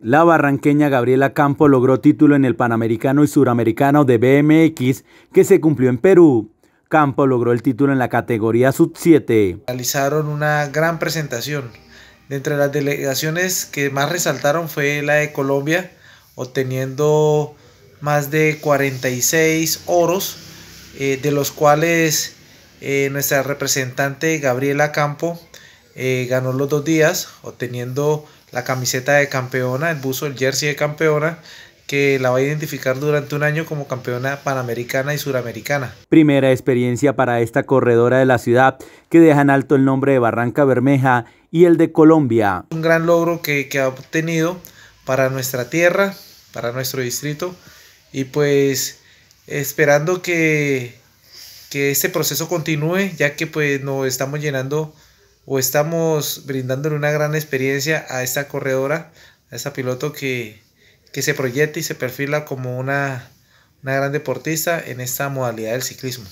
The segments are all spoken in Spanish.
La barranqueña Gabriela Campo logró título en el Panamericano y Suramericano de BMX que se cumplió en Perú. Campo logró el título en la categoría sub-7. Realizaron una gran presentación. De entre las delegaciones que más resaltaron fue la de Colombia, obteniendo más de 46 oros, eh, de los cuales eh, nuestra representante Gabriela Campo eh, ganó los dos días, obteniendo la camiseta de campeona, el buzo, el jersey de campeona, que la va a identificar durante un año como campeona panamericana y suramericana. Primera experiencia para esta corredora de la ciudad que deja en alto el nombre de Barranca Bermeja y el de Colombia. Un gran logro que, ha obtenido para nuestra tierra, para nuestro distrito y pues esperando que, que este proceso continúe ya que pues nos estamos llenando o estamos brindándole una gran experiencia a esta corredora, a esta piloto que, se proyecta y se perfila como una, una gran deportista en esta modalidad del ciclismo.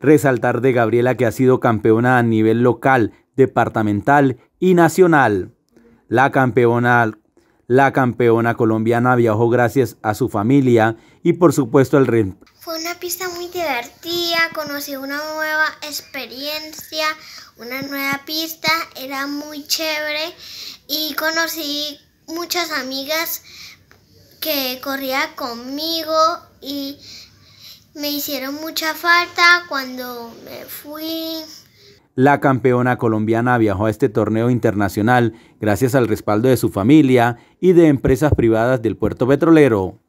Resaltar de Gabriela que ha sido campeona a nivel local, departamental y nacional. La campeona, colombiana viajó gracias a su familia y por supuesto al el, fue una pista muy divertida, conocí una nueva experiencia, una nueva pista, era muy chévere y conocí muchas amigas que corría conmigo y me hicieron mucha falta cuando me fui. La campeona colombiana viajó a este torneo internacional gracias al respaldo de su familia y de empresas privadas del puerto petrolero.